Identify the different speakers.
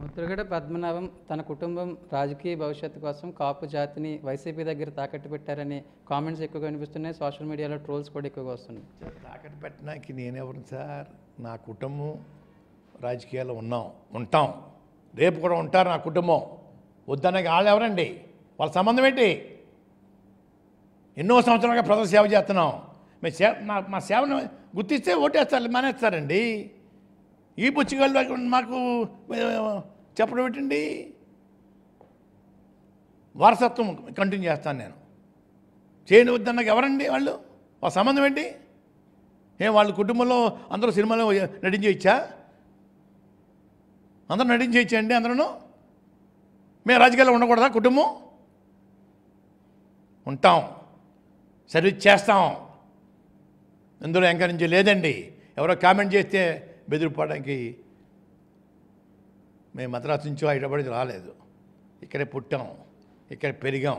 Speaker 1: ముద్రగడ పద్మనాభం తన కుటుంబం రాజకీయ భవిష్యత్తు కోసం కాపు జాతిని వైసీపీ దగ్గర తాకట్టు పెట్టారని కామెంట్స్ ఎక్కువగా కనిపిస్తున్నాయి సోషల్ మీడియాలో ట్రోల్స్ కూడా ఎక్కువగా వస్తున్నాయి తాకట్టు
Speaker 2: పెట్టడానికి నేనెవరు సార్ నా కుటుంబం రాజకీయాల్లో ఉన్నాం ఉంటాం రేపు కూడా ఉంటారు నా కుటుంబం వద్దనకి వాళ్ళు ఎవరండి వాళ్ళ సంబంధం ఏంటి ఎన్నో సంవత్సరాలుగా ప్రజల సేవ చేస్తున్నాం మేము సేవ మా సేవను గుర్తిస్తే ఓటేస్తారు మానేస్తారండి ఈ పుచ్చిగాళ్ళు మాకు చెప్పడం ఏంటండి వారసత్వం కంటిన్యూ చేస్తాను నేను చేయని వద్దన్నాక ఎవరండి వాళ్ళు వాళ్ళ సంబంధం ఏంటి ఏం వాళ్ళ కుటుంబంలో అందరూ సినిమాలో ఇచ్చా అందరూ నటించేయచ్చా అండి అందరూ మేము రాజకీయాల్లో ఉండకూడదా కుటుంబం ఉంటాం సర్వీస్ చేస్తాం ఇందులో ఎంకరించి లేదండి ఎవరో కామెంట్ చేస్తే బెదిరిపోవడానికి మేము మద్రాసు నుంచో హైదరాబాద్ రాలేదు ఇక్కడే పుట్టాం ఇక్కడ పెరిగాం